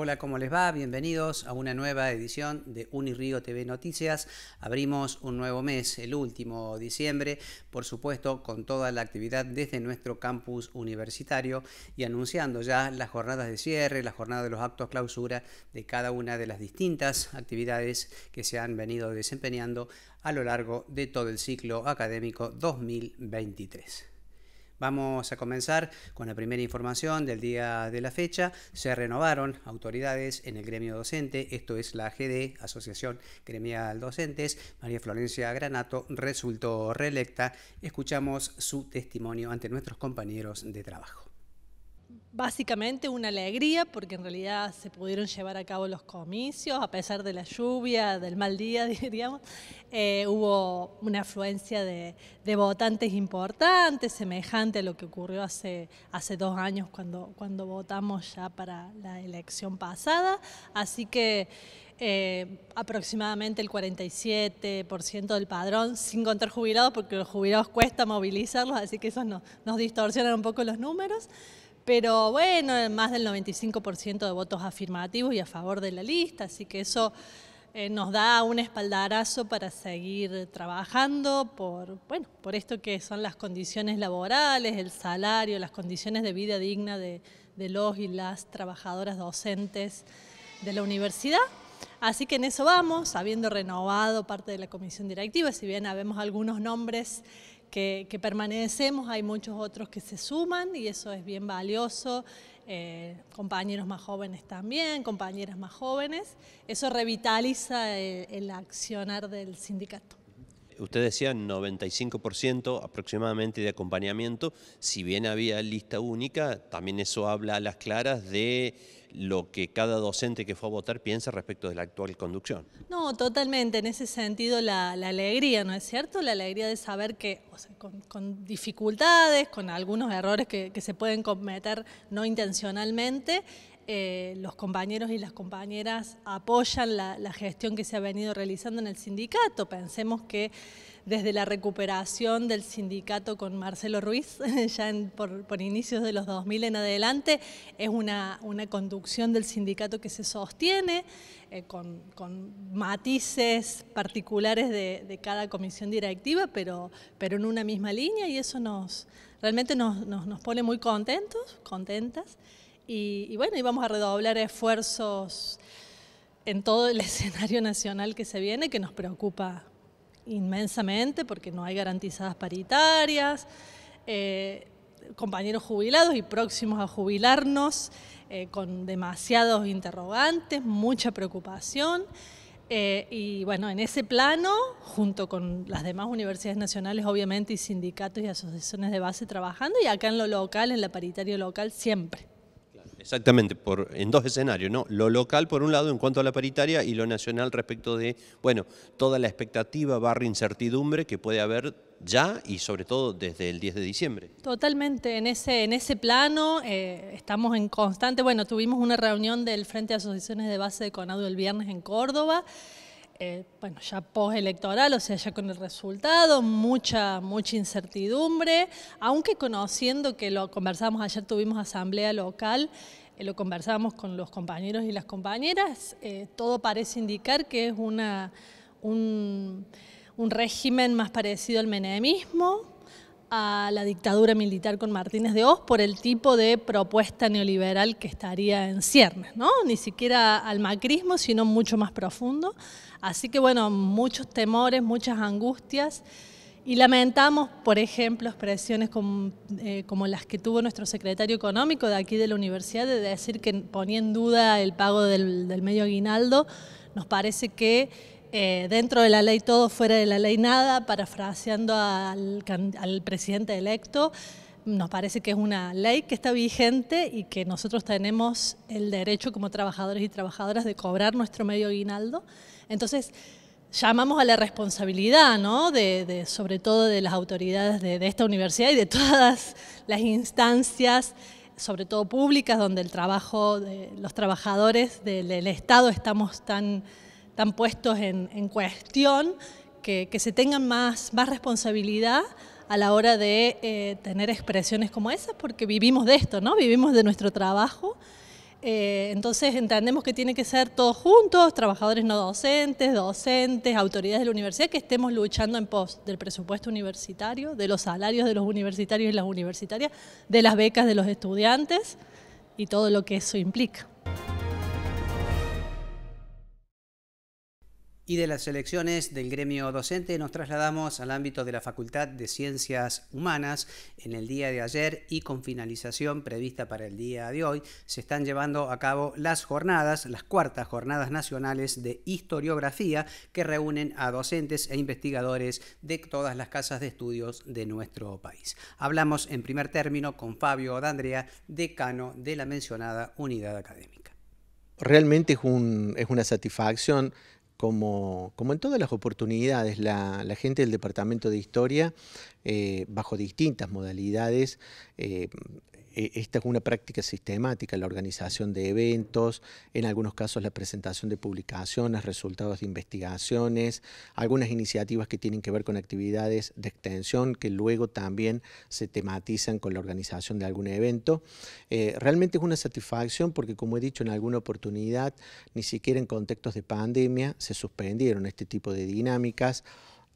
Hola, ¿cómo les va? Bienvenidos a una nueva edición de Unirío TV Noticias. Abrimos un nuevo mes, el último diciembre, por supuesto, con toda la actividad desde nuestro campus universitario y anunciando ya las jornadas de cierre, la jornada de los actos clausura de cada una de las distintas actividades que se han venido desempeñando a lo largo de todo el ciclo académico 2023. Vamos a comenzar con la primera información del día de la fecha. Se renovaron autoridades en el gremio docente, esto es la Gd Asociación Gremial Docentes. María Florencia Granato resultó reelecta. Escuchamos su testimonio ante nuestros compañeros de trabajo básicamente una alegría porque en realidad se pudieron llevar a cabo los comicios, a pesar de la lluvia, del mal día, diríamos, eh, hubo una afluencia de, votantes importante, semejante a lo que ocurrió hace, hace dos años cuando, cuando votamos ya para la elección pasada, así que eh, aproximadamente el 47% del padrón, sin contar jubilados, porque los jubilados cuesta movilizarlos, así que eso no, nos distorsiona un poco los números pero bueno, eh, más del 95% de votos afirmativos y a favor de la lista, así que eso eh, nos da un espaldarazo para seguir trabajando por, bueno, por esto que son las condiciones laborales, el salario, las condiciones de vida digna de, de los y las trabajadoras docentes de la universidad. Así que en eso vamos, habiendo renovado parte de la comisión directiva, si bien habemos algunos nombres que, permanecemos, hay muchos otros que se suman y eso es bien valioso, eh, compañeros más jóvenes también, compañeras más jóvenes, eso revitaliza el accionar del sindicato usted decía 95% aproximadamente de acompañamiento, si bien había lista única, también eso habla a las claras de lo que cada docente que fue a votar piensa respecto de la actual conducción. No, totalmente, en ese sentido la, alegría, ¿no es cierto? La alegría de saber que con, dificultades, con algunos errores que se pueden cometer no intencionalmente, eh, los compañeros y las compañeras apoyan la, gestión que se ha venido realizando en el sindicato. Pensemos que desde la recuperación del sindicato con Marcelo Ruiz, ya por, inicios de los 2000 en adelante, es una, una conducción del sindicato que se sostiene eh, con, matices particulares de, de, cada comisión directiva, pero, pero en una misma línea y eso nos realmente nos, nos pone muy contentos, contentas. Y, y bueno, íbamos a redoblar esfuerzos en todo el escenario nacional que se viene, que nos preocupa inmensamente porque no hay garantizadas paritarias, eh, compañeros jubilados y próximos a jubilarnos eh, con demasiados interrogantes, mucha preocupación. Eh, y bueno, en ese plano, junto con las demás universidades nacionales, obviamente, y sindicatos y asociaciones de base trabajando, y acá en lo local, en la paritaria local, siempre. Exactamente, por, en dos escenarios, ¿no? Lo local, por un lado, en cuanto a la paritaria, y lo nacional respecto de, bueno, toda la expectativa barra incertidumbre que puede haber ya y sobre todo desde el 10 de diciembre. Totalmente, en ese, en ese plano eh, estamos en constante, bueno, tuvimos una reunión del Frente de Asociaciones de Base de Conado el viernes en Córdoba, eh, bueno, ya postelectoral, o sea, ya con el resultado, mucha, mucha incertidumbre, aunque conociendo que lo conversamos ayer, tuvimos asamblea local, eh, lo conversamos con los compañeros y las compañeras, eh, todo parece indicar que es un régimen más parecido al menemismo, a la dictadura militar con Martínez de Oz por el tipo de propuesta neoliberal que estaría en ciernes, ¿no? Ni siquiera al macrismo, sino mucho más profundo. Así que bueno, muchos temores, muchas angustias y lamentamos, por ejemplo, expresiones como, eh, las que tuvo nuestro secretario económico de aquí de la universidad de decir que ponía en duda el pago del, del medio aguinaldo. Nos parece que eh, dentro de la ley todo, fuera de la ley nada, parafraseando al, presidente electo, nos parece que es una ley que está vigente y que nosotros tenemos el derecho como trabajadores y trabajadoras de cobrar nuestro medio aguinaldo. Entonces, llamamos a la responsabilidad, ¿no? De, sobre todo de las autoridades de, esta universidad y de todas las instancias, sobre todo públicas, donde el trabajo de los trabajadores del Estado estamos tan están puestos en, cuestión, que, se tengan más, más responsabilidad a la hora de eh, tener expresiones como esas, porque vivimos de esto, ¿no? Vivimos de nuestro trabajo. Eh, entonces entendemos que tiene que ser todos juntos, trabajadores no docentes, docentes, autoridades de la universidad, que estemos luchando en pos del presupuesto universitario, de los salarios de los universitarios y las universitarias, de las becas de los estudiantes y todo lo que eso implica. Y de las elecciones del gremio docente nos trasladamos al ámbito de la Facultad de Ciencias Humanas. En el día de ayer y con finalización prevista para el día de hoy, se están llevando a cabo las jornadas, las cuartas jornadas nacionales de historiografía que reúnen a docentes e investigadores de todas las casas de estudios de nuestro país. Hablamos en primer término con Fabio D'Andrea, decano de la mencionada unidad académica. Realmente es, es una satisfacción como, como en todas las oportunidades, la, gente del Departamento de Historia, eh, bajo distintas modalidades, eh, eh, esta es una práctica sistemática, la organización de eventos, en algunos casos la presentación de publicaciones, resultados de investigaciones, algunas iniciativas que tienen que ver con actividades de extensión que luego también se tematizan con la organización de algún evento. Eh, realmente es una satisfacción porque, como he dicho en alguna oportunidad, ni siquiera en contextos de pandemia se suspendieron este tipo de dinámicas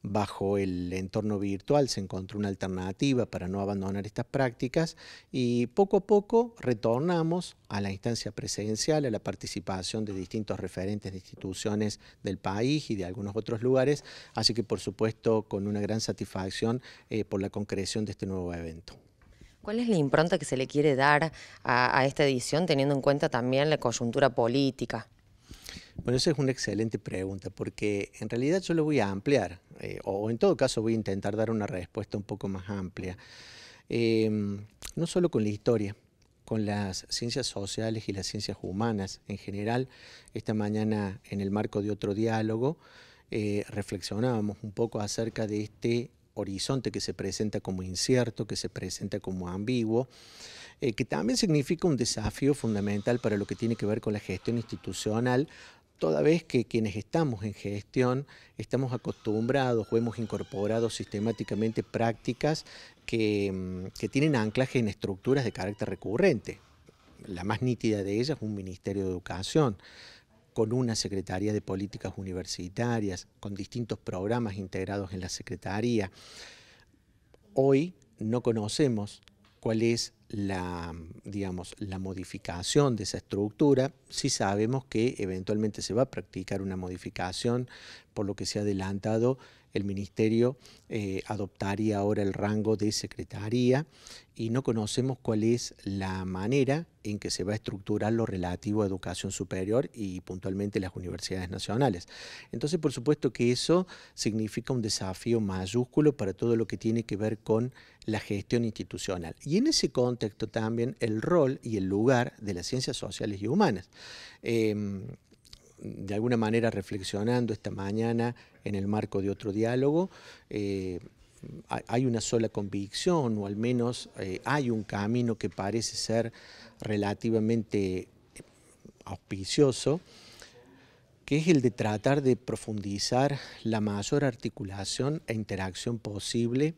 bajo el entorno virtual se encontró una alternativa para no abandonar estas prácticas y poco a poco retornamos a la instancia presencial, a la participación de distintos referentes de instituciones del país y de algunos otros lugares, así que por supuesto con una gran satisfacción eh, por la concreción de este nuevo evento. ¿Cuál es la impronta que se le quiere dar a esta edición teniendo en cuenta también la coyuntura política? Bueno, esa es una excelente pregunta, porque en realidad yo lo voy a ampliar, eh, o en todo caso voy a intentar dar una respuesta un poco más amplia, em, no solo con la historia, con las ciencias sociales y las ciencias humanas en general. Esta mañana, en el marco de otro diálogo, eh, reflexionábamos un poco acerca de este horizonte que se presenta como incierto, que se presenta como ambiguo, eh, que también significa un desafío fundamental para lo que tiene que ver con la gestión institucional, toda vez que quienes estamos en gestión estamos acostumbrados o hemos incorporado sistemáticamente prácticas que, mm, que tienen anclaje en estructuras de carácter recurrente. La más nítida de ellas es un Ministerio de Educación, con una Secretaría de Políticas Universitarias, con distintos programas integrados en la Secretaría. Hoy no conocemos cuál es la, digamos, la modificación de esa estructura si sabemos que eventualmente se va a practicar una modificación por lo que se ha adelantado, el Ministerio eh, adoptaría ahora el rango de Secretaría y no conocemos cuál es la manera en que se va a estructurar lo relativo a educación superior y puntualmente las universidades nacionales. Entonces, por supuesto que eso significa un desafío mayúsculo para todo lo que tiene que ver con la gestión institucional. Y en ese contexto también el rol y el lugar de las ciencias sociales y humanas. Em, de alguna manera reflexionando esta mañana en el marco de otro diálogo, eh, hay una sola convicción o al menos eh, hay un camino que parece ser relativamente eh, auspicioso, que es el de tratar de profundizar la mayor articulación e interacción posible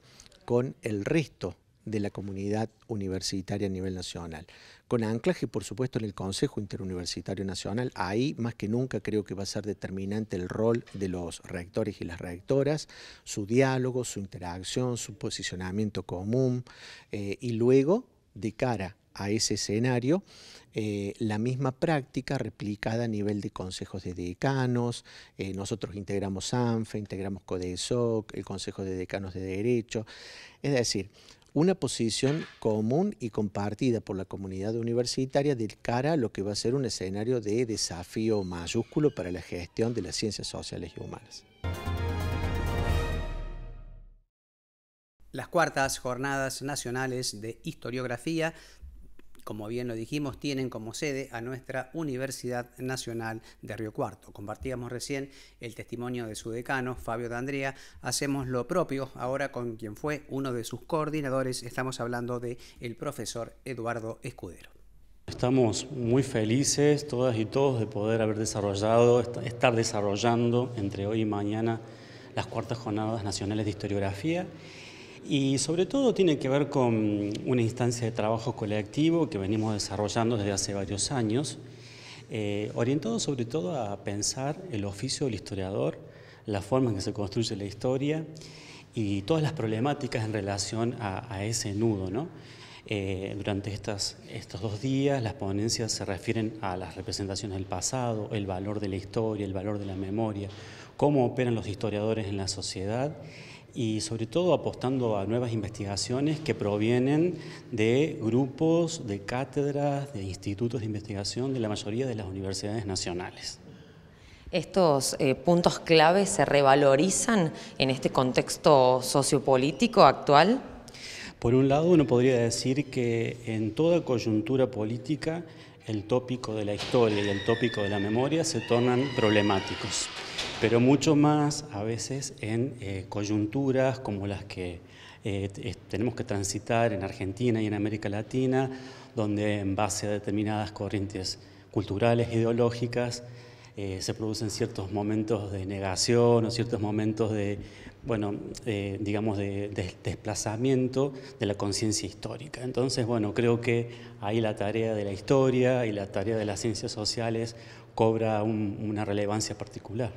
con el resto de la comunidad universitaria a nivel nacional. Con anclaje, por supuesto, en el Consejo Interuniversitario Nacional, ahí más que nunca creo que va a ser determinante el rol de los rectores y las rectoras, su diálogo, su interacción, su posicionamiento común eh, y luego de cara a ese escenario eh, la misma práctica replicada a nivel de consejos de decanos. Eh, nosotros integramos ANFE, integramos CODESOC, el Consejo de Decanos de Derecho. Es decir, una posición común y compartida por la comunidad universitaria del cara a lo que va a ser un escenario de desafío mayúsculo para la gestión de las ciencias sociales y humanas. Las cuartas jornadas nacionales de historiografía como bien lo dijimos, tienen como sede a nuestra Universidad Nacional de Río Cuarto. Compartíamos recién el testimonio de su decano, Fabio D'Andrea. Hacemos lo propio ahora con quien fue uno de sus coordinadores. Estamos hablando de el profesor Eduardo Escudero. Estamos muy felices todas y todos de poder haber desarrollado, estar desarrollando entre hoy y mañana las cuartas jornadas nacionales de historiografía y sobre todo tiene que ver con una instancia de trabajo colectivo que venimos desarrollando desde hace varios años, eh, orientado sobre todo a pensar el oficio del historiador, la forma en que se construye la historia y todas las problemáticas en relación a, ese nudo. Eh, durante estos dos días las ponencias se refieren a las representaciones del pasado, el valor de la historia, el valor de la memoria, cómo operan los historiadores en la sociedad y sobre todo apostando a nuevas investigaciones que provienen de grupos, de cátedras, de institutos de investigación de la mayoría de las universidades nacionales. ¿Estos eh, puntos claves se revalorizan en este contexto sociopolítico actual? Por un lado, uno podría decir que en toda coyuntura política el tópico de la historia y el tópico de la memoria se tornan problemáticos, pero mucho más a veces en eh, coyunturas como las que eh, tenemos que transitar en Argentina y en América Latina, donde en base a determinadas corrientes culturales, ideológicas, eh, se producen ciertos momentos de negación o ciertos momentos de bueno, eh, digamos, de, desplazamiento de la conciencia histórica. Entonces, bueno, creo que ahí la tarea de la historia y la tarea de las ciencias sociales cobra una relevancia particular.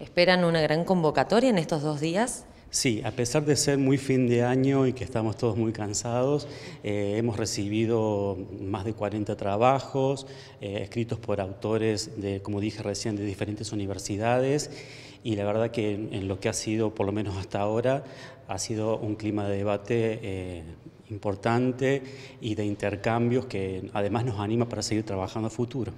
¿Esperan una gran convocatoria en estos dos días? Sí, a pesar de ser muy fin de año y que estamos todos muy cansados, eh, hemos recibido más de 40 trabajos eh, escritos por autores, de, como dije recién, de diferentes universidades y la verdad que en, lo que ha sido, por lo menos hasta ahora, ha sido un clima de debate eh, importante y de intercambios que además nos anima para seguir trabajando a futuro.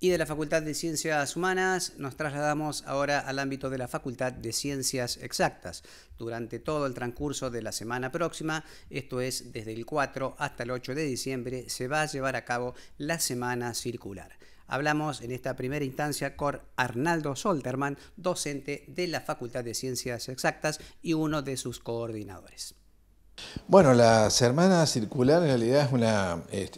Y de la Facultad de Ciencias Humanas nos trasladamos ahora al ámbito de la Facultad de Ciencias Exactas. Durante todo el transcurso de la semana próxima, esto es desde el 4 hasta el 8 de diciembre, se va a llevar a cabo la Semana Circular. Hablamos en esta primera instancia con Arnaldo Solterman, docente de la Facultad de Ciencias Exactas y uno de sus coordinadores. Bueno, la Semana Circular en realidad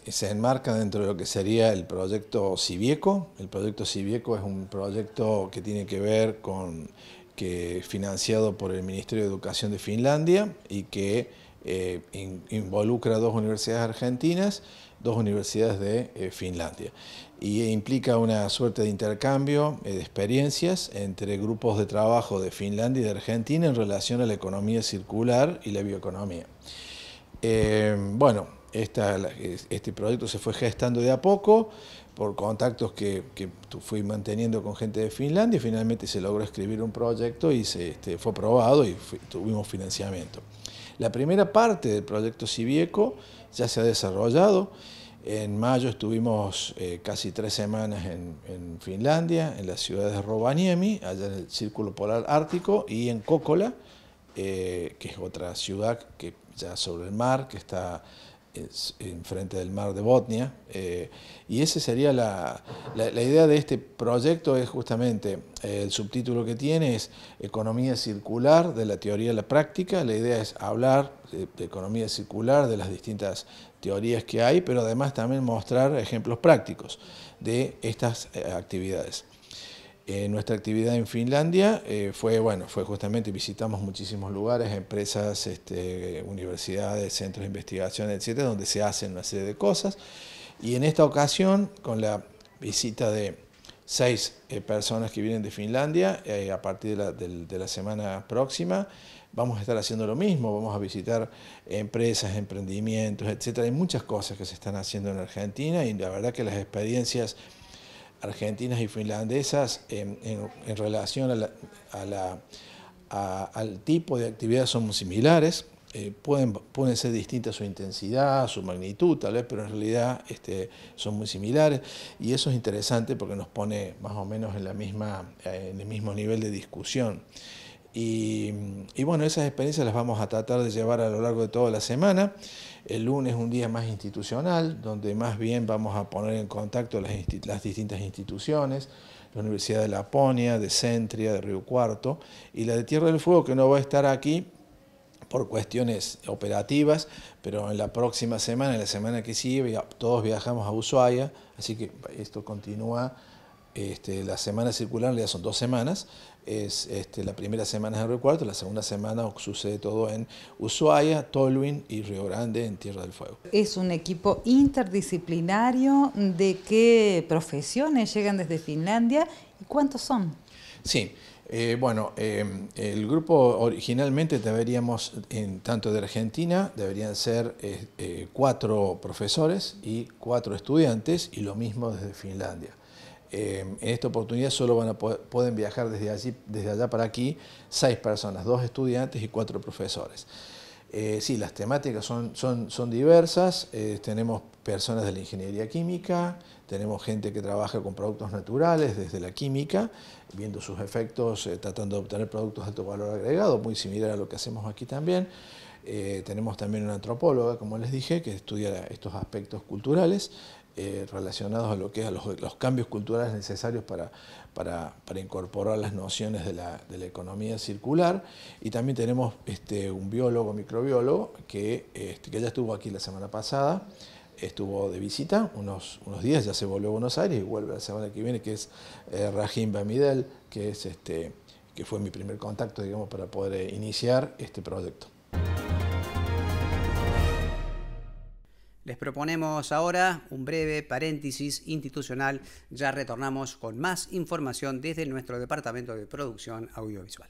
se enmarca dentro de lo que sería el proyecto Civieco. El proyecto Civieco es un proyecto que tiene que ver con, que financiado por el Ministerio de Educación de Finlandia y que eh, involucra dos universidades argentinas, dos universidades de eh, Finlandia y implica una suerte de intercambio eh, de experiencias entre grupos de trabajo de Finlandia y de Argentina en relación a la economía circular y la bioeconomía. Eh, bueno, este proyecto se fue gestando de a poco por contactos que, fui manteniendo con gente de Finlandia y finalmente se logró escribir un proyecto y se, este, fue aprobado y tuvimos financiamiento. La primera parte del proyecto Civieco ya se ha desarrollado en mayo estuvimos eh, casi tres semanas en, Finlandia, en la ciudad de Rovaniemi, allá en el Círculo Polar Ártico, y en Kokola, eh, que es otra ciudad que ya sobre el mar, que está en frente del mar de Botnia. Eh, y esa sería la, idea de este proyecto, es justamente eh, el subtítulo que tiene es Economía Circular de la Teoría a la Práctica. La idea es hablar de economía circular, de las distintas teorías que hay, pero además también mostrar ejemplos prácticos de estas eh, actividades. Eh, nuestra actividad en Finlandia eh, fue, bueno, fue justamente, visitamos muchísimos lugares, empresas, este, universidades, centros de investigación, etcétera, donde se hacen una serie de cosas. Y en esta ocasión, con la visita de seis eh, personas que vienen de Finlandia, a partir de la, de la semana próxima, vamos a estar haciendo lo mismo, vamos a visitar empresas, emprendimientos, etcétera. Hay muchas cosas que se están haciendo en Argentina y la verdad que las experiencias argentinas y finlandesas en, relación al tipo de actividad son muy similares, eh, pueden, pueden ser distintas su intensidad, su magnitud tal vez, pero en realidad este, son muy similares y eso es interesante porque nos pone más o menos en, la misma, eh, en el mismo nivel de discusión. Y, bueno, esas experiencias las vamos a tratar de llevar a lo largo de toda la semana. El lunes es un día más institucional, donde más bien vamos a poner en contacto las, distintas instituciones, la Universidad de Laponia, de Centria, de Río Cuarto y la de Tierra del Fuego, que no va a estar aquí por cuestiones operativas, pero en la próxima semana, en la semana que sigue, todos viajamos a Ushuaia, así que esto continúa. Este, la semana circular ya son dos semanas, es este, la primera semana es en Río Cuarto, la segunda semana sucede todo en Ushuaia, Toluín y Río Grande en Tierra del Fuego. Es un equipo interdisciplinario. ¿De qué profesiones llegan desde Finlandia y cuántos son? Sí. Eh, bueno, eh, el grupo originalmente deberíamos, en, tanto de Argentina, deberían ser eh, cuatro profesores y cuatro estudiantes, y lo mismo desde Finlandia. Eh, en esta oportunidad solo pueden viajar desde, allí, allá para aquí seis personas, dos estudiantes y cuatro profesores. Eh, sí, las temáticas son, diversas. Eh, tenemos personas de la ingeniería química, tenemos gente que trabaja con productos naturales desde la química, viendo sus efectos, tratando de obtener productos de alto valor agregado, muy similar a lo que hacemos aquí también. tenemos también una antropóloga, como les dije, que estudia estos aspectos culturales. Eh, relacionados a lo que es los, cambios culturales necesarios para, incorporar las nociones de la, economía circular. Y también tenemos este, un biólogo, microbiólogo, que, este, que ya estuvo aquí la semana pasada, estuvo de visita unos, días, ya se volvió a Buenos Aires y vuelve la semana que viene, que es eh, Rahim Bamidel, que, es, este, que fue mi primer contacto para poder iniciar este proyecto. Les proponemos ahora un breve paréntesis institucional. Ya retornamos con más información desde nuestro Departamento de Producción Audiovisual.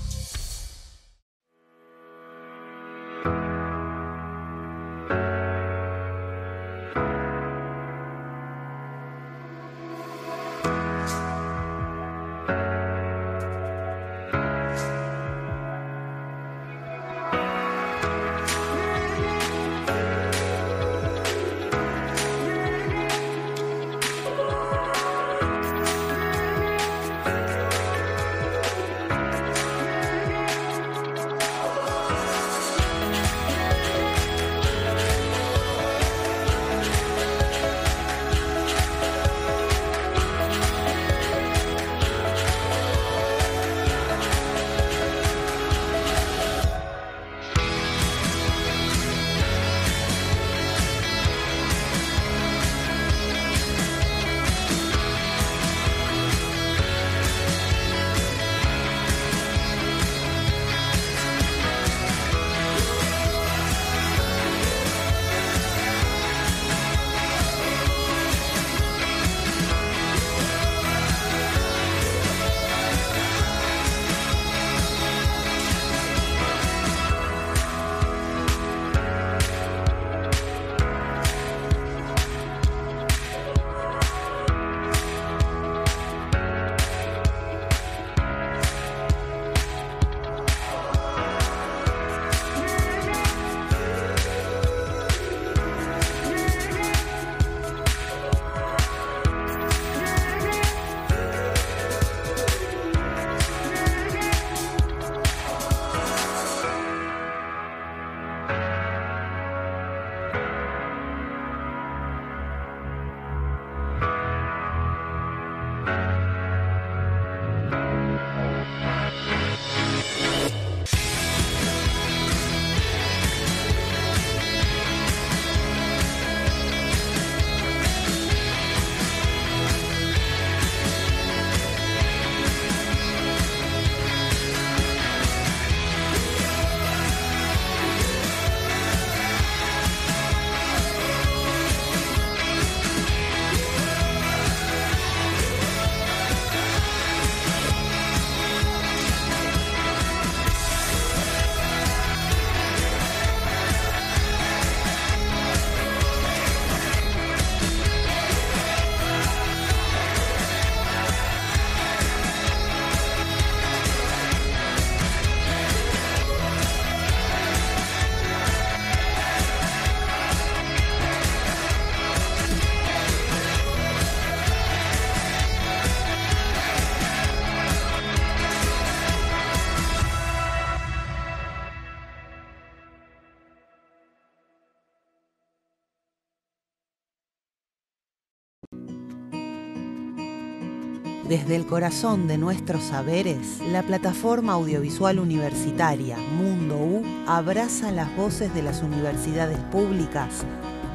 desde el corazón de nuestros saberes, la plataforma audiovisual universitaria Mundo U abraza las voces de las universidades públicas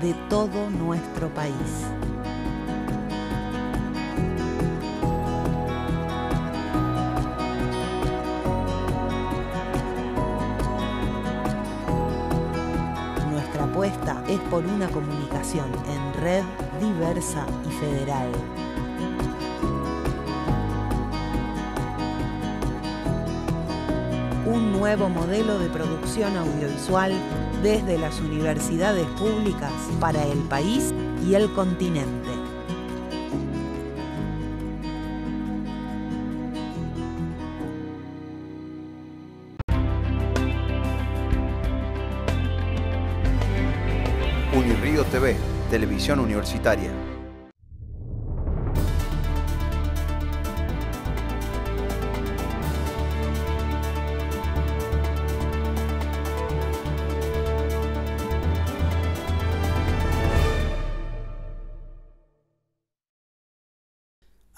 de todo nuestro país. Nuestra apuesta es por una comunicación en red diversa y federal. un nuevo modelo de producción audiovisual desde las universidades públicas para el país y el continente. Unirío TV, Televisión Universitaria.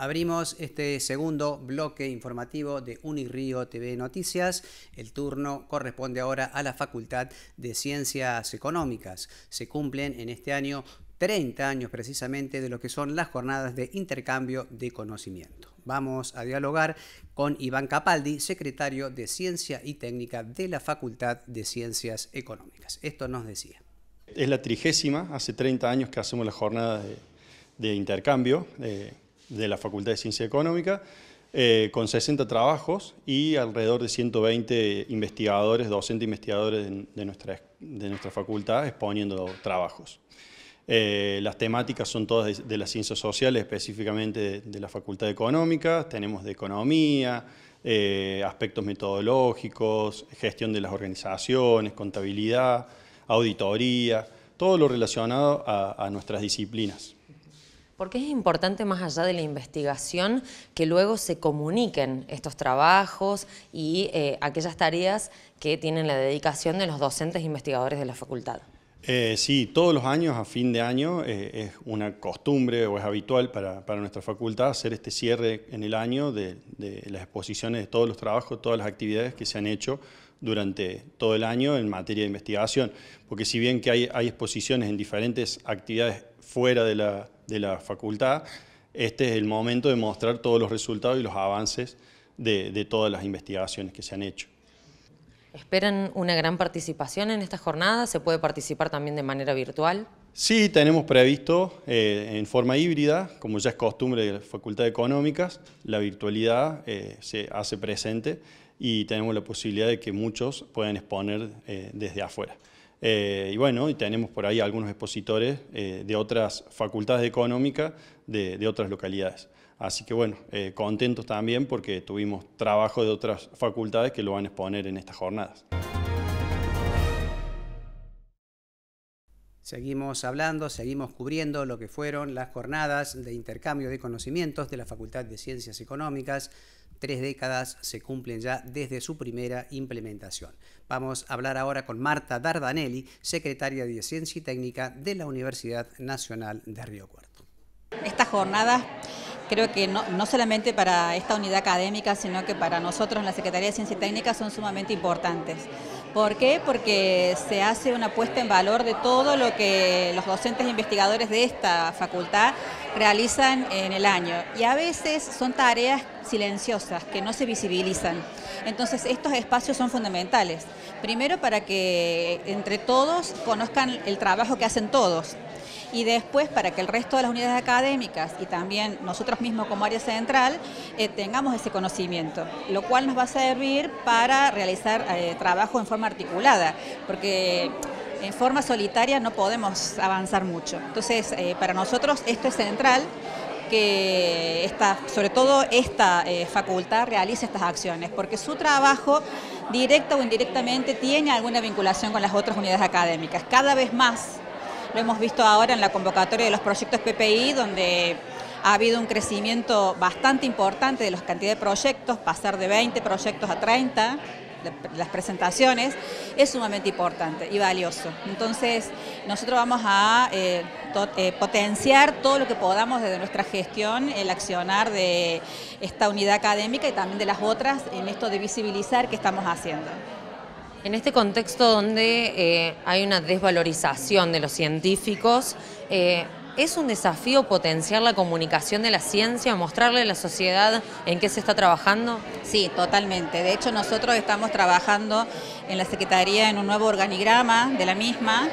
Abrimos este segundo bloque informativo de Unirío TV Noticias. El turno corresponde ahora a la Facultad de Ciencias Económicas. Se cumplen en este año 30 años precisamente de lo que son las jornadas de intercambio de conocimiento. Vamos a dialogar con Iván Capaldi, secretario de Ciencia y Técnica de la Facultad de Ciencias Económicas. Esto nos decía. Es la trigésima, hace 30 años que hacemos la jornada de, de intercambio. Eh, de la Facultad de Ciencia Económica, eh, con 60 trabajos y alrededor de 120 investigadores, docentes investigadores de, nuestra, de nuestra, facultad exponiendo trabajos. Eh, las temáticas son todas de, las ciencias sociales, específicamente de, la Facultad Económica, tenemos de economía, eh, aspectos metodológicos, gestión de las organizaciones, contabilidad, auditoría, todo lo relacionado a nuestras disciplinas. Porque es importante, más allá de la investigación, que luego se comuniquen estos trabajos y eh, aquellas tareas que tienen la dedicación de los docentes investigadores de la facultad. Eh, sí, todos los años, a fin de año, eh, es una costumbre o es habitual para, nuestra facultad hacer este cierre en el año de, las exposiciones de todos los trabajos, todas las actividades que se han hecho durante todo el año en materia de investigación. Porque si bien que hay exposiciones en diferentes actividades fuera de la, de la facultad, este es el momento de mostrar todos los resultados y los avances de, todas las investigaciones que se han hecho. ¿Esperan una gran participación en esta jornada? ¿Se puede participar también de manera virtual? Sí, tenemos previsto eh, en forma híbrida, como ya es costumbre de la Facultad de Económicas, la virtualidad eh, se hace presente y tenemos la posibilidad de que muchos puedan exponer eh, desde afuera. Eh, y bueno, tenemos por ahí algunos expositores eh, de otras facultades económicas de, de, otras localidades. Así que bueno, eh, contentos también porque tuvimos trabajo de otras facultades que lo van a exponer en estas jornadas. Seguimos hablando, seguimos cubriendo lo que fueron las jornadas de intercambio de conocimientos de la Facultad de Ciencias Económicas tres décadas se cumplen ya desde su primera implementación. Vamos a hablar ahora con Marta Dardanelli, secretaria de Ciencia y Técnica de la Universidad Nacional de Río Cuarto. Esta jornada creo que no, no, solamente para esta unidad académica, sino que para nosotros en la Secretaría de Ciencia y Técnica son sumamente importantes. ¿Por qué? Porque se hace una puesta en valor de todo lo que los docentes e investigadores de esta facultad realizan en el año. Y a veces son tareas silenciosas que no se visibilizan. Entonces estos espacios son fundamentales. Primero para que entre todos conozcan el trabajo que hacen todos y después para que el resto de las unidades académicas y también nosotros mismos como área central eh, tengamos ese conocimiento, lo cual nos va a servir para realizar eh, trabajo en forma articulada, porque en forma solitaria no podemos avanzar mucho. Entonces, eh, para nosotros esto es central que esta, sobre todo esta facultad realice estas acciones, porque su trabajo directa o indirectamente tiene alguna vinculación con las otras unidades académicas. Cada vez más lo hemos visto ahora en la convocatoria de los proyectos PPI, donde ha habido un crecimiento bastante importante de la cantidad de proyectos, pasar de 20 proyectos a 30 las presentaciones, es sumamente importante y valioso. Entonces, nosotros vamos a eh, eh, potenciar todo lo que podamos desde nuestra gestión, el accionar de esta unidad académica y también de las otras en esto de visibilizar qué estamos haciendo. En este contexto donde eh, hay una desvalorización de los científicos, eh, ¿Es un desafío potenciar la comunicación de la ciencia, mostrarle a la sociedad en qué se está trabajando? Sí, totalmente. De hecho, nosotros estamos trabajando en la Secretaría en un nuevo organigrama de la misma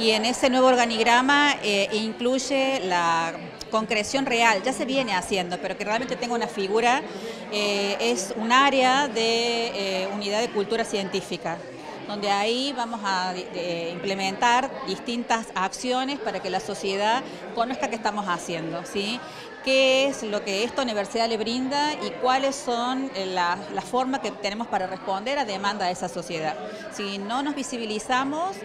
y en ese nuevo organigrama eh, incluye la concreción real, ya se viene haciendo, pero que realmente tenga una figura, es un área de unidad de cultura científica donde ahí vamos a eh, implementar distintas acciones para que la sociedad conozca qué estamos haciendo, ¿sí? qué es lo que esta universidad le brinda y cuáles son eh, las formas que tenemos para responder a demanda de esa sociedad. Si no nos visibilizamos,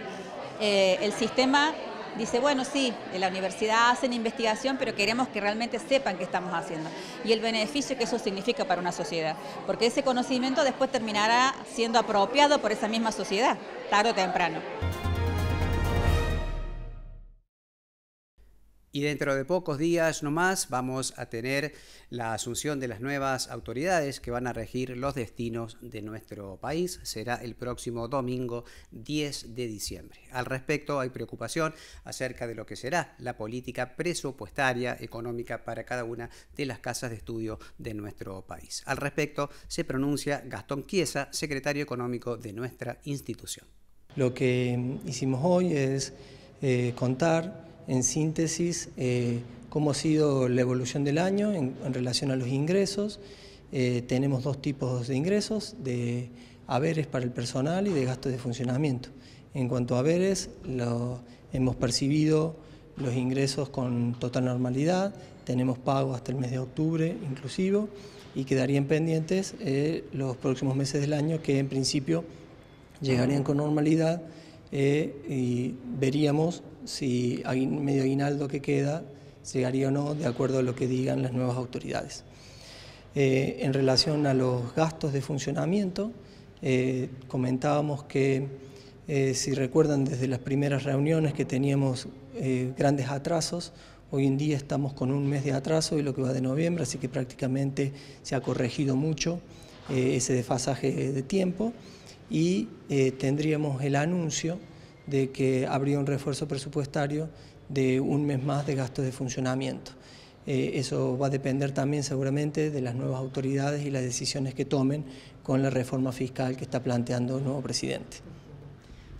eh, el sistema dice, bueno, sí, en la universidad hacen investigación, pero queremos que realmente sepan qué estamos haciendo y el beneficio que eso significa para una sociedad, porque ese conocimiento después terminará siendo apropiado por esa misma sociedad, tarde o temprano. Y dentro de pocos días nomás vamos a tener la asunción de las nuevas autoridades que van a regir los destinos de nuestro país. Será el próximo domingo 10 de diciembre. Al respecto hay preocupación acerca de lo que será la política presupuestaria económica para cada una de las casas de estudio de nuestro país. Al respecto se pronuncia Gastón quiesa secretario económico de nuestra institución. Lo que hicimos hoy es eh, contar en síntesis eh, cómo ha sido la evolución del año en, relación a los ingresos. Eh, tenemos dos tipos de ingresos, de haberes para el personal y de gastos de funcionamiento. En cuanto a haberes, hemos percibido los ingresos con total normalidad, tenemos pago hasta el mes de octubre inclusivo y quedarían pendientes eh, los próximos meses del año que en principio llegarían con normalidad. Eh, y veríamos si hay medio aguinaldo que queda llegaría o no de acuerdo a lo que digan las nuevas autoridades. Eh, en relación a los gastos de funcionamiento, eh, comentábamos que, si recuerdan, desde las primeras reuniones que teníamos grandes atrasos, hoy en día estamos con un mes de atraso y lo que va de noviembre, así que prácticamente se ha corregido mucho ese desfasaje de tiempo y eh, tendríamos el anuncio de que habría un refuerzo presupuestario de un mes más de gastos de funcionamiento. Eh, eso va a depender también seguramente de las nuevas autoridades y las decisiones que tomen con la reforma fiscal que está planteando el nuevo presidente.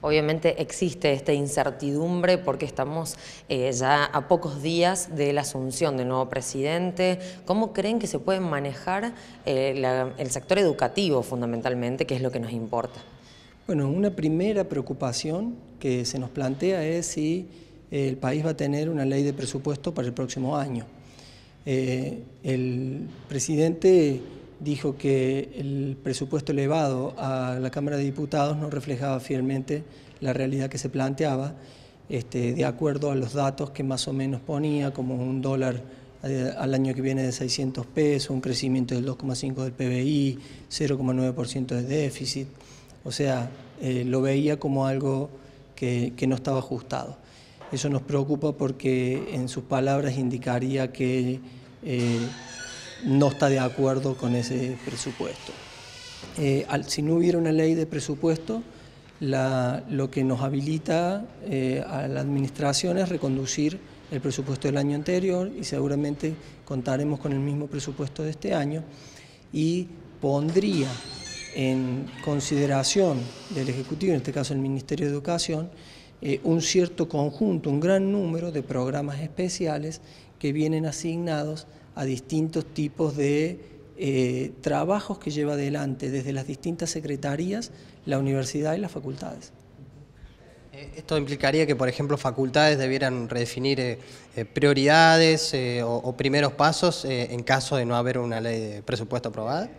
Obviamente existe esta incertidumbre porque estamos eh, ya a pocos días de la asunción del nuevo presidente. ¿Cómo creen que se puede manejar eh, el sector educativo fundamentalmente, que es lo que nos importa? Bueno, una primera preocupación que se nos plantea es si eh, el país va a tener una ley de presupuesto para el próximo año. el presidente dijo que el presupuesto elevado a la Cámara de Diputados no reflejaba fielmente la realidad que se planteaba, este, de acuerdo a los datos que más o menos ponía, como un dólar eh, al año que viene de 600 pesos, un crecimiento del 2,5 del PBI, 0,9% de déficit. O sea, eh, lo veía como algo que, no estaba ajustado. Eso nos preocupa porque en sus palabras indicaría que... Eh, no está de acuerdo con ese presupuesto. Eh, si no hubiera una ley de presupuesto, lo que nos habilita eh, a la administración es reconducir el presupuesto del año anterior y seguramente contaremos con el mismo presupuesto de este año y pondría en consideración del Ejecutivo, en este caso el Ministerio de Educación, eh, un cierto conjunto, un gran número de programas especiales que vienen asignados a distintos tipos de eh, trabajos que lleva adelante desde las distintas secretarías, la universidad y las facultades. Eh, esto implicaría que, por ejemplo, facultades debieran redefinir eh, prioridades o, primeros pasos en caso de no haber una ley de presupuesto aprobada.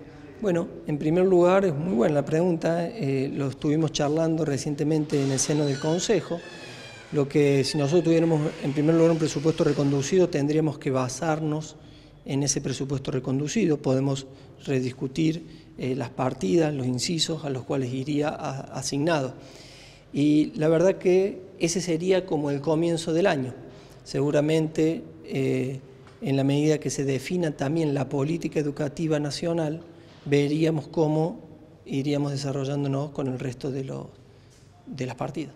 Bueno, en primer lugar, es muy buena la pregunta, lo estuvimos charlando recientemente en el seno del Consejo, lo que si nosotros tuviéramos en primer lugar un presupuesto reconducido, tendríamos que basarnos en ese presupuesto reconducido. Podemos rediscutir eh, las partidas, los incisos a los cuales iría asignado. Y la verdad que ese sería como el comienzo del año. Seguramente eh, en la medida que se defina también la política educativa nacional, veríamos cómo iríamos desarrollándonos con el resto de, los, de las partidas.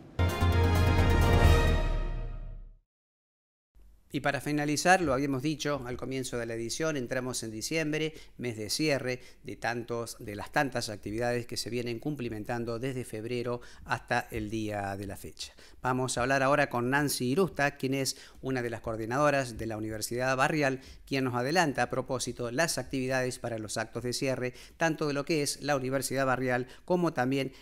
Y para finalizar, lo habíamos dicho al comienzo de la edición, entramos en diciembre, mes de cierre de tantos de las tantas actividades que se vienen cumplimentando desde febrero hasta el día de la fecha. Vamos a hablar ahora con Nancy Irusta, quien es una de las coordinadoras de la Universidad Barrial, quien nos adelanta a propósito las actividades para los actos de cierre, tanto de lo que es la Universidad Barrial como también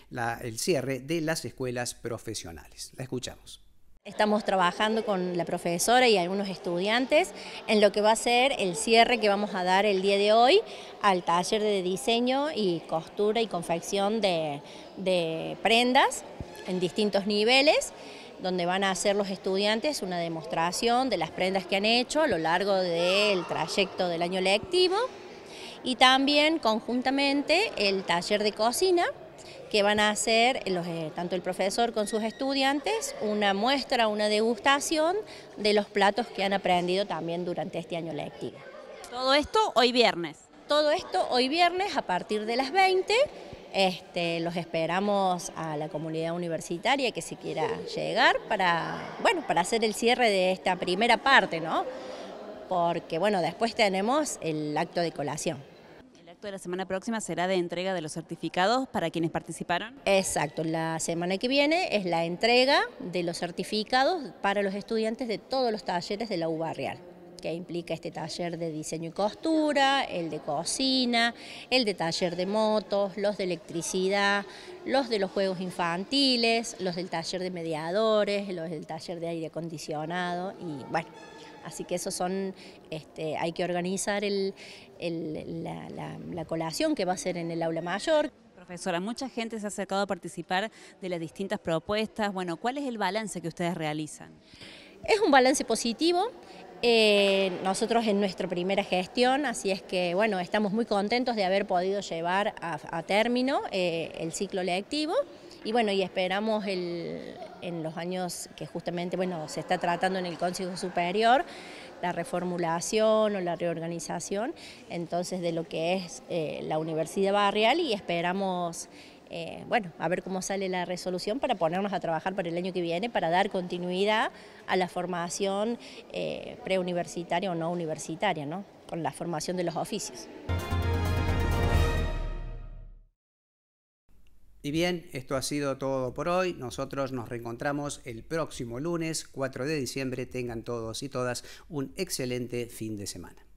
el cierre de las escuelas profesionales. La escuchamos. Estamos trabajando con la profesora y algunos estudiantes en lo que va a ser el cierre que vamos a dar el día de hoy al taller de diseño y costura y confección de, prendas en distintos niveles donde van a hacer los estudiantes una demostración de las prendas que han hecho a lo largo del trayecto del año lectivo y también conjuntamente el taller de cocina que van a hacer eh, tanto el profesor con sus estudiantes una muestra, una degustación de los platos que han aprendido también durante este año lectivo. Todo esto hoy viernes. Todo esto hoy viernes a partir de las 20. Este, los esperamos a la comunidad universitaria que se quiera llegar para, bueno, para hacer el cierre de esta primera parte, ¿no? Porque, bueno, después tenemos el acto de colación de la semana próxima será de entrega de los certificados para quienes participaron. Exacto, la semana que viene es la entrega de los certificados para los estudiantes de todos los talleres de la UBA Real que implica este taller de diseño y costura, el de cocina, el de taller de motos, los de electricidad, los de los juegos infantiles, los del taller de mediadores, los del taller de aire acondicionado y bueno, así que esos son, este, hay que organizar el, la, colación que va a ser en el aula mayor. Profesora, mucha gente se ha acercado a participar de las distintas propuestas. Bueno, ¿cuál es el balance que ustedes realizan? Es un balance positivo. Eh, nosotros en nuestra primera gestión, así es que bueno, estamos muy contentos de haber podido llevar a, término eh, el ciclo lectivo y bueno, y esperamos en los años que justamente bueno, se está tratando en el Consejo Superior la reformulación o la reorganización entonces de lo que es eh, la universidad barrial y esperamos eh, bueno, a ver cómo sale la resolución para ponernos a trabajar para el año que viene, para dar continuidad a la formación eh, preuniversitaria o no universitaria, ¿no? con la formación de los oficios. Y bien, esto ha sido todo por hoy. Nosotros nos reencontramos el próximo lunes 4 de diciembre. Tengan todos y todas un excelente fin de semana.